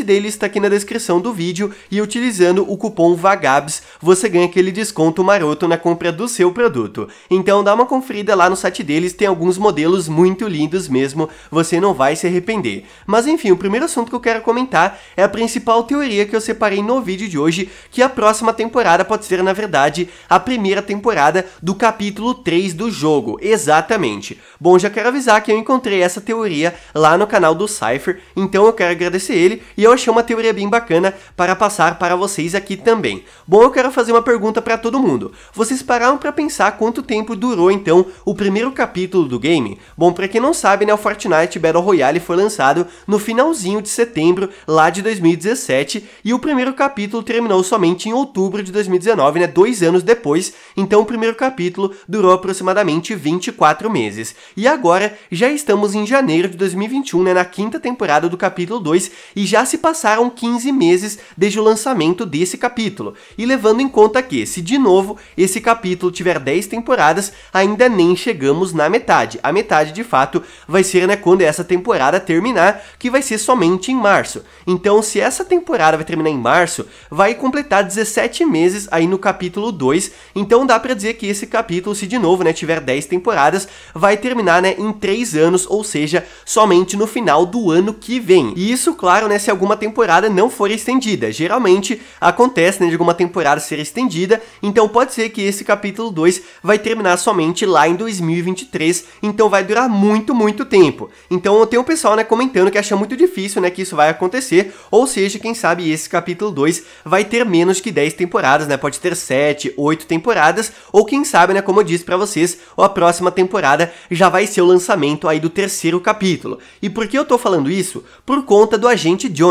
site dele está aqui na descrição do vídeo e utilizando o cupom VAGABS você ganha aquele desconto maroto na compra do seu produto. Então dá uma conferida lá no site deles, tem alguns modelos muito lindos mesmo, você não vai se arrepender. Mas enfim, o primeiro assunto que eu quero comentar é a principal teoria que eu separei no vídeo de hoje, que a próxima temporada pode ser na verdade a primeira temporada do capítulo 3 do jogo, exatamente. Bom, já quero avisar que eu encontrei essa teoria lá no canal do Cypher, então eu quero agradecer ele e eu eu achei uma teoria bem bacana para passar para vocês aqui também. Bom, eu quero fazer uma pergunta para todo mundo. Vocês pararam para pensar quanto tempo durou então o primeiro capítulo do game? Bom, para quem não sabe, né, o Fortnite Battle Royale foi lançado no finalzinho de setembro lá de 2017 e o primeiro capítulo terminou somente em outubro de 2019, né, dois anos depois. Então o primeiro capítulo durou aproximadamente 24 meses. E agora já estamos em janeiro de 2021, né, na quinta temporada do capítulo 2 e já se passaram 15 meses desde o lançamento desse capítulo, e levando em conta que, se de novo esse capítulo tiver 10 temporadas, ainda nem chegamos na metade. A metade, de fato, vai ser né, quando essa temporada terminar, que vai ser somente em março. Então, se essa temporada vai terminar em março, vai completar 17 meses aí no capítulo 2, então dá para dizer que esse capítulo, se de novo né, tiver 10 temporadas, vai terminar né, em 3 anos, ou seja, somente no final do ano que vem. E isso, claro, né, se alguma temporada não for estendida. Geralmente acontece né, de alguma temporada ser estendida, então pode ser que esse capítulo 2 vai terminar somente lá em 2023, então vai durar muito, muito tempo. Então tem um pessoal né, comentando que acha muito difícil né, que isso vai acontecer, ou seja, quem sabe esse capítulo 2 vai ter menos que 10 temporadas, né? Pode ter 7, 8 temporadas, ou quem sabe, né, como eu disse para vocês, a próxima temporada já vai ser o lançamento aí do terceiro capítulo. E por que eu tô falando isso? Por conta do agente John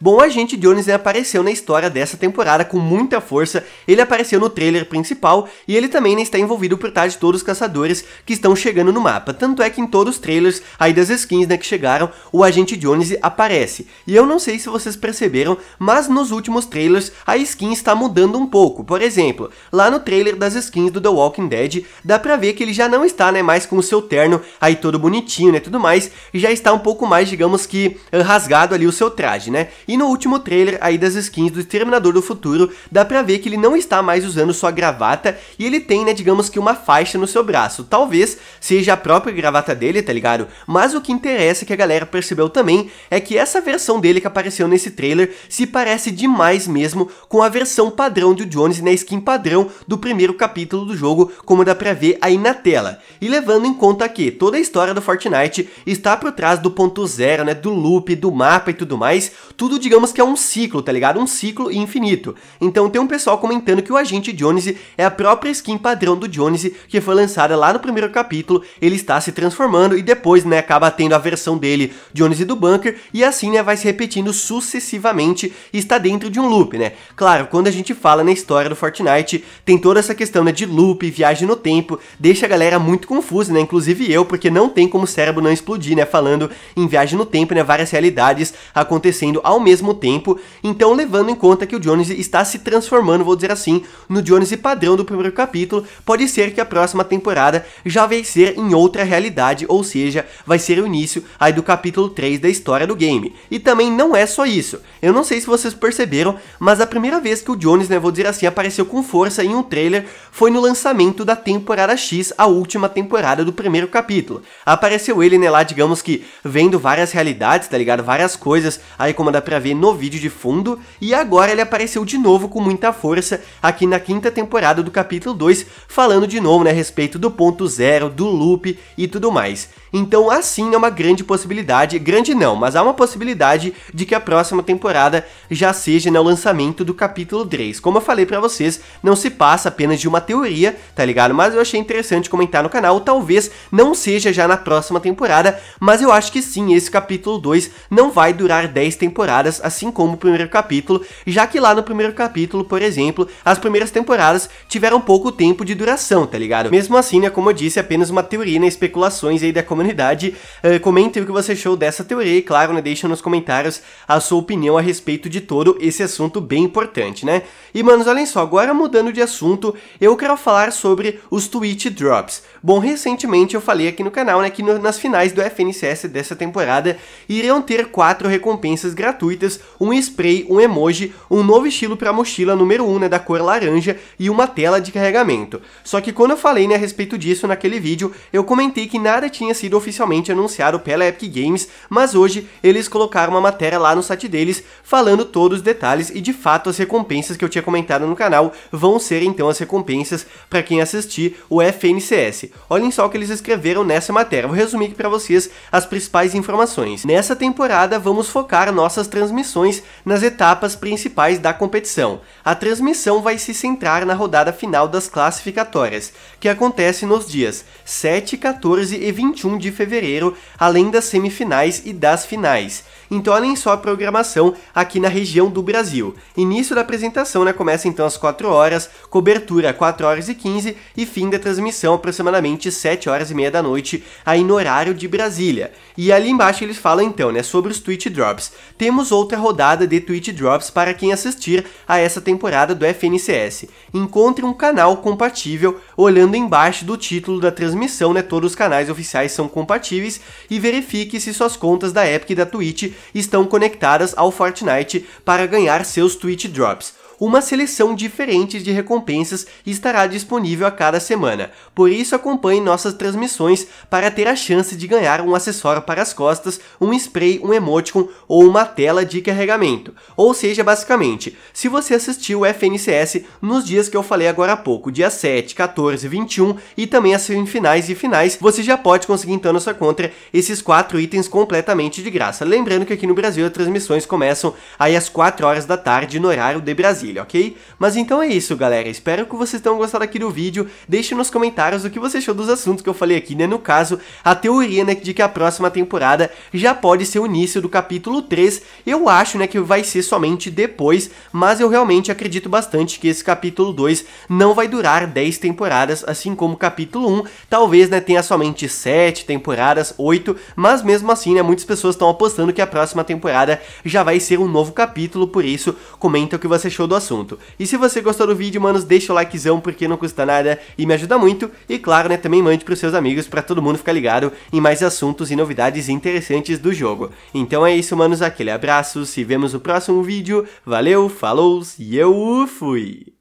Bom, o agente Jones apareceu na história dessa temporada com muita força, ele apareceu no trailer principal e ele também está envolvido por trás de todos os caçadores que estão chegando no mapa. Tanto é que em todos os trailers aí das skins né, que chegaram, o agente Jones aparece. E eu não sei se vocês perceberam, mas nos últimos trailers a skin está mudando um pouco. Por exemplo, lá no trailer das skins do The Walking Dead, dá pra ver que ele já não está né, mais com o seu terno aí todo bonitinho né, tudo mais, e já está um pouco mais, digamos que, eh, rasgado ali o seu traje verdade, né? E no último trailer aí das skins do Exterminador do Futuro, dá pra ver que ele não está mais usando sua gravata e ele tem, né, digamos que uma faixa no seu braço. Talvez seja a própria gravata dele, tá ligado? Mas o que interessa que a galera percebeu também é que essa versão dele que apareceu nesse trailer se parece demais mesmo com a versão padrão do Jones né, na skin padrão do primeiro capítulo do jogo, como dá pra ver aí na tela. E levando em conta que toda a história do Fortnite está por trás do ponto zero, né, do loop, do mapa e tudo mais, tudo digamos que é um ciclo, tá ligado? Um ciclo infinito. Então tem um pessoal comentando que o agente Jonesy é a própria skin padrão do Jonesy que foi lançada lá no primeiro capítulo, ele está se transformando e depois, né, acaba tendo a versão dele, Jonesy do Bunker, e assim, né, vai se repetindo sucessivamente e está dentro de um loop, né? Claro, quando a gente fala na história do Fortnite, tem toda essa questão, né, de loop, viagem no tempo, deixa a galera muito confusa, né? Inclusive eu, porque não tem como o cérebro não explodir, né, falando em viagem no tempo, né, várias realidades acontecendo acontecendo ao mesmo tempo, então levando em conta que o Jones está se transformando, vou dizer assim, no Jones padrão do primeiro capítulo, pode ser que a próxima temporada já vai ser em outra realidade, ou seja, vai ser o início aí do capítulo 3 da história do game. E também não é só isso. Eu não sei se vocês perceberam, mas a primeira vez que o Jones, né, vou dizer assim, apareceu com força em um trailer foi no lançamento da temporada X, a última temporada do primeiro capítulo. Apareceu ele, né, lá, digamos que vendo várias realidades, tá ligado? Várias coisas, aí como dá pra ver no vídeo de fundo, e agora ele apareceu de novo com muita força aqui na quinta temporada do capítulo 2, falando de novo né, a respeito do ponto zero, do loop e tudo mais. Então, assim, é uma grande possibilidade, grande não, mas há uma possibilidade de que a próxima temporada já seja no né, lançamento do capítulo 3. Como eu falei para vocês, não se passa apenas de uma teoria, tá ligado? Mas eu achei interessante comentar no canal, talvez não seja já na próxima temporada, mas eu acho que sim, esse capítulo 2 não vai durar 10 temporadas, assim como o primeiro capítulo, já que lá no primeiro capítulo, por exemplo, as primeiras temporadas tiveram pouco tempo de duração, tá ligado? Mesmo assim, né, como eu disse, é apenas uma teoria, né, especulações aí da comunidade comunidade. Uh, eh, comentem o que você achou dessa teoria e, claro, né, deixem nos comentários a sua opinião a respeito de todo esse assunto bem importante, né? E, manos, olhem só, agora mudando de assunto, eu quero falar sobre os Twitch Drops. Bom, recentemente eu falei aqui no canal, né, que no, nas finais do FNCS dessa temporada iriam ter quatro recompensas gratuitas, um spray, um emoji, um novo estilo para mochila número 1, um, né, da cor laranja e uma tela de carregamento. Só que quando eu falei, né, a respeito disso naquele vídeo, eu comentei que nada tinha sido oficialmente anunciar o Epic Games, mas hoje eles colocaram uma matéria lá no site deles falando todos os detalhes e de fato as recompensas que eu tinha comentado no canal vão ser então as recompensas para quem assistir o FNCS. Olhem só o que eles escreveram nessa matéria, vou resumir aqui para vocês as principais informações. Nessa temporada vamos focar nossas transmissões nas etapas principais da competição. A transmissão vai se centrar na rodada final das classificatórias, que acontece nos dias 7, 14 e 21 de fevereiro, além das semifinais e das finais. Então olhem só a programação aqui na região do Brasil. Início da apresentação né, começa então às 4 horas, cobertura 4 horas e 15 e fim da transmissão aproximadamente 7 horas e meia da noite, aí no horário de Brasília. E ali embaixo eles falam então né, sobre os Twitch Drops. Temos outra rodada de Twitch Drops para quem assistir a essa temporada do FNCS. Encontre um canal compatível olhando embaixo do título da transmissão, né? Todos os canais oficiais são compatíveis e verifique se suas contas da Epic e da Twitch estão conectadas ao Fortnite para ganhar seus Twitch Drops uma seleção diferente de recompensas estará disponível a cada semana. Por isso acompanhe nossas transmissões para ter a chance de ganhar um acessório para as costas, um spray, um emoticon ou uma tela de carregamento. Ou seja, basicamente, se você assistiu o FNCS nos dias que eu falei agora há pouco, dia 7, 14, 21 e também as semifinais e finais, você já pode conseguir então na sua conta esses quatro itens completamente de graça. Lembrando que aqui no Brasil as transmissões começam aí às 4 horas da tarde no horário de Brasília ok? Mas então é isso, galera. Espero que vocês tenham gostado aqui do vídeo. Deixe nos comentários o que você achou dos assuntos que eu falei aqui, né? No caso, a teoria, né, de que a próxima temporada já pode ser o início do capítulo 3. Eu acho, né, que vai ser somente depois, mas eu realmente acredito bastante que esse capítulo 2 não vai durar 10 temporadas, assim como o capítulo 1. Talvez, né, tenha somente 7 temporadas, 8, mas mesmo assim, né, muitas pessoas estão apostando que a próxima temporada já vai ser um novo capítulo, por isso, comenta o que você achou do assunto. E se você gostou do vídeo, manos, deixa o likezão porque não custa nada e me ajuda muito. E claro, né, também mande pros seus amigos para todo mundo ficar ligado em mais assuntos e novidades interessantes do jogo. Então é isso, manos, aquele abraço, se vemos no próximo vídeo. Valeu, falou e eu fui!